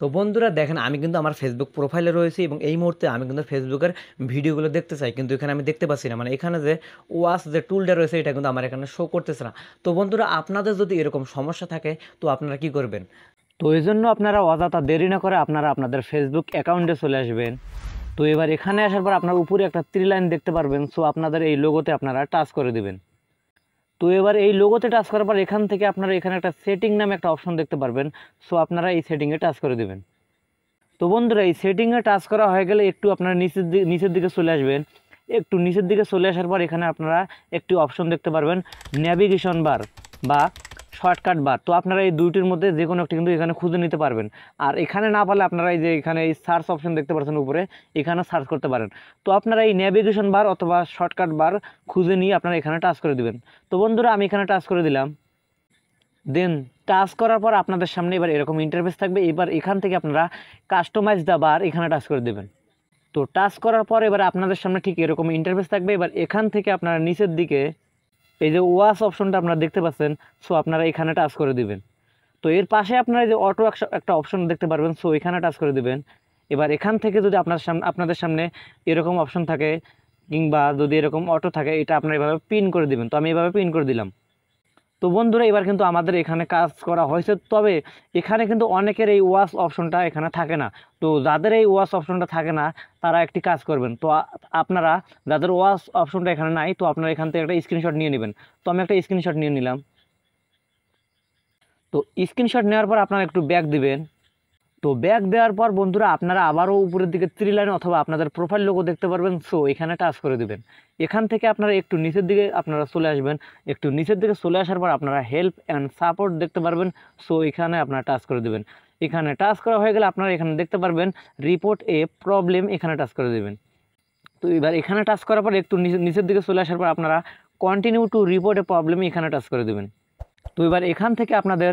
তো বন্ধুরা দেখেন আমি কিন্তু আমার ফেসবুক প্রোফাইলে রয়েছি এবং এই মুহূর্তে আমি কিন্তু ফেসবুকের ভিডিওগুলো দেখতে চাই কিন্তু এখানে আমি দেখতে পাচ্ছি না মানে এখানে যে ওয়াস যে টুলটা রয়েছে এটা কিন্তু আমার এখানে শো করতেছে না তো বন্ধুরা আপনাদের যদি এরকম সমস্যা থাকে তো আপনারা কি করবেন তো এই জন্য আপনারা অযথা দেরি না করে আপনারা আপনাদের ফেসবুক অ্যাকাউন্টে চলে আসবেন তো এবার এখানে আসার পর আপনার উপরে একটা ত্রি লাইন দেখতে পারবেন সো আপনাদের এই লোগোতে আপনারা টাচ করে দেবেন তো এবার এই লোগোতে টাচ করার পর এখান থেকে আপনারা এখানে একটা সেটিং নামে একটা অপশন দেখতে পারবেন সো আপনারা এই সেটিংয়ে টাচ করে দেবেন তো বন্ধুরা এই সেটিংয়ে টাচ করা হয়ে গেলে একটু আপনারা নিচের দিকে নিচের দিকে চলে আসবেন একটু নিচের দিকে চলে আসার পর এখানে আপনারা একটি অপশন দেখতে পারবেন ন্যাভিগেশন বার বা শর্টকাট বার তো আপনারা এই দুইটির মধ্যে যে কোনো একটি কিন্তু এখানে খুঁজে নিতে পারবেন আর এখানে না পারলে আপনারা এই যে এখানে এই সার্চ অপশন দেখতে পাচ্ছেন উপরে এখানে সার্চ করতে পারেন তো আপনারা এই ন্যাভিগেশন বার অথবা শর্টকাট বার খুঁজে নিয়ে আপনারা এখানে টাচ করে দিবেন তো বন্ধুরা আমি এখানে টাচ করে দিলাম দেন টাচ করার পর আপনাদের সামনে এবার এরকম ইন্টারফেস থাকবে এবার এখান থেকে আপনারা কাস্টমাইজ দা বার এখানে টাচ করে দেবেন তো টাচ করার পর এবার আপনাদের সামনে ঠিক এরকম ইন্টারফেস থাকবে এবার এখান থেকে আপনারা নিচের দিকে এই যে ওয়াশ অপশনটা আপনারা দেখতে পাচ্ছেন সো আপনারা এখানে টাচ করে দিবেন তো এর পাশে আপনারা যে অটো একটা অপশন দেখতে পারবেন সো এখানে টাচ করে দিবেন এবার এখান থেকে যদি আপনার সামনে আপনাদের সামনে এরকম অপশন থাকে কিংবা যদি এরকম অটো থাকে এটা আপনারা এভাবে পিন করে দিবেন তো আমি এভাবে পিন করে দিলাম তো বন্ধুরা এবার কিন্তু আমাদের এখানে কাজ করা হয়েছে তবে এখানে কিন্তু অনেকের এই ওয়াশ অপশনটা এখানে থাকে না তো যাদের এই ওয়াশ অপশনটা থাকে না তারা একটি কাজ করবেন তো আপনারা যাদের ওয়াশ অপশনটা এখানে নাই তো আপনারা এখান থেকে একটা স্ক্রিনশট নিয়ে নেবেন তো আমি একটা স্ক্রিনশট নিয়ে নিলাম তো স্ক্রিনশট নেওয়ার পর আপনারা একটু ব্যাক দিবেন তো ব্যাক দেওয়ার পর বন্ধুরা আপনারা আবারও উপরের দিকে থ্রি লাইন অথবা আপনাদের প্রোফাইল লোকও দেখতে পারবেন সো এখানে টাচ করে দেবেন এখান থেকে আপনারা একটু নিচের দিকে আপনারা চলে আসবেন একটু নিচের দিকে চলে আসার পর আপনারা হেল্প অ্যান্ড সাপোর্ট দেখতে পারবেন সো এখানে আপনারা টাচ করে দেবেন এখানে টাচ করা হয়ে গেলে আপনারা এখানে দেখতে পারবেন রিপোর্ট এ প্রবলেম এখানে টাচ করে দেবেন তো এবার এখানে টাচ করার পর একটু নিচের দিকে চলে আসার পর আপনারা continue to report a problem এখানে টাচ করে দেবেন তো এবার এখান থেকে আপনাদের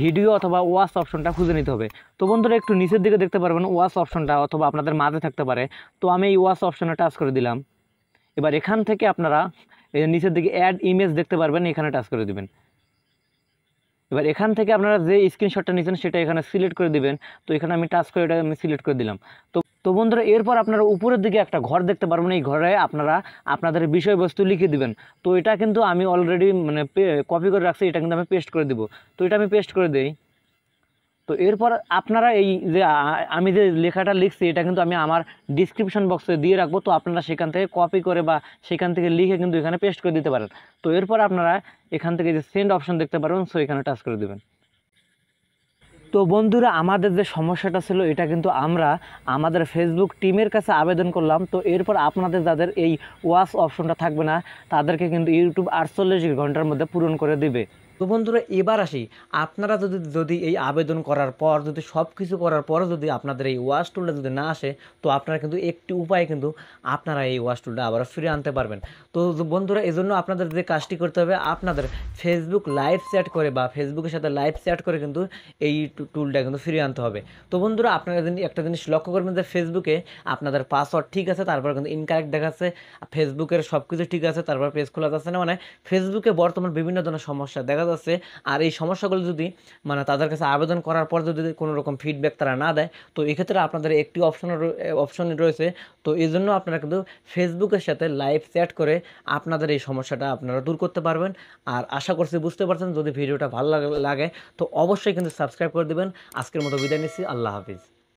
ভিডিও অথবা ওয়াস অপশনটা খুঁজে নিতে হবে তো বন্ধুরা একটু নিচের দিকে দেখতে পারবেন ওয়াস অপশনটা অথবা আপনাদের মাঝে থাকতে পারে তো আমি এই ওয়াস অপশনে টাচ করে দিলাম এবার এখান থেকে আপনারা নিচের দিকে অ্যাড ইমেজ দেখতে পারবেন এখানে টাচ করে দেবেন এবার এখান থেকে আপনারা যে স্ক্রিনশটটা নিয়েছেন সেটা এখানে সিলেক্ট করে দিবেন তো এখানে আমি টাচ করে এটা আমি সিলেক্ট করে দিলাম তো তো বন্ধুরা এরপর আপনারা উপরের দিকে একটা ঘর দেখতে পারবেন এই ঘরে আপনারা আপনাদের বিষয়বস্তু লিখে দিবেন তো এটা কিন্তু আমি অলরেডি মানে কপি করে রাখছি এটা কিন্তু আমি পেস্ট করে দিব তো এটা আমি পেস্ট করে দিই তো এরপর আপনারা এই যে আমি যে লেখাটা লিখছি এটা কিন্তু আমি আমার ডিসক্রিপশন বক্সে দিয়ে রাখবো তো আপনারা সেখান থেকে কপি করে বা সেখান থেকে লিখে কিন্তু এখানে পেস্ট করে দিতে পারেন তো এরপর আপনারা এখান থেকে যে সেন্ড অপশন দেখতে পারবেন সো এখানে টাচ করে দেবেন তো বন্ধুরা আমাদের যে সমস্যাটা ছিল এটা কিন্তু আমরা আমাদের ফেসবুক টিমের কাছে আবেদন করলাম তো এরপর আপনাদের যাদের এই ওয়াশ অপশনটা থাকবে না তাদেরকে কিন্তু ইউটিউব আটচল্লিশ ঘন্টার মধ্যে পূরণ করে দিবে তো বন্ধুরা এবার আসি আপনারা যদি যদি এই আবেদন করার পর যদি সব কিছু করার পর যদি আপনাদের এই ওয়াশ টুলটা যদি না আসে তো আপনারা কিন্তু একটি উপায় কিন্তু আপনারা এই ওয়াশ টুলটা আবার ফিরে আনতে পারবেন তো বন্ধুরা এজন্য আপনাদের যে কাজটি করতে হবে আপনাদের ফেসবুক লাইভ চ্যাট করে বা ফেসবুকের সাথে লাইভ চ্যাট করে কিন্তু এই টুলটা কিন্তু ফিরে আনতে হবে তো বন্ধুরা আপনারা একটা জিনিস লক্ষ্য করবেন যে ফেসবুকে আপনাদের পাসওয়ার্ড ঠিক আছে তারপর কিন্তু ইনকারেক্ট দেখাচ্ছে ফেসবুকের সব কিছু ঠিক আছে তারপর পেজ খোলা যাচ্ছে না মানে ফেসবুকে বর্তমান বিভিন্ন ধরনের সমস্যা দেখা যাচ্ছে আর এই সমস্যাগুলো যদি মানে তাদের কাছে আবেদন করার পর যদি কোনো রকম ফিডব্যাক তারা না দেয় তো এক্ষেত্রে আপনাদের একটি অপশন অপশন রয়েছে তো এই জন্য আপনারা কিন্তু ফেসবুকের সাথে লাইভ চ্যাট করে আপনাদের এই সমস্যাটা আপনারা দূর করতে পারবেন আর আশা করছি বুঝতে পারছেন যদি ভিডিওটা ভালো লাগে তো অবশ্যই কিন্তু সাবস্ক্রাইব করে দেবেন আজকের মতো বিদায় নিচ্ছি আল্লাহ হাফিজ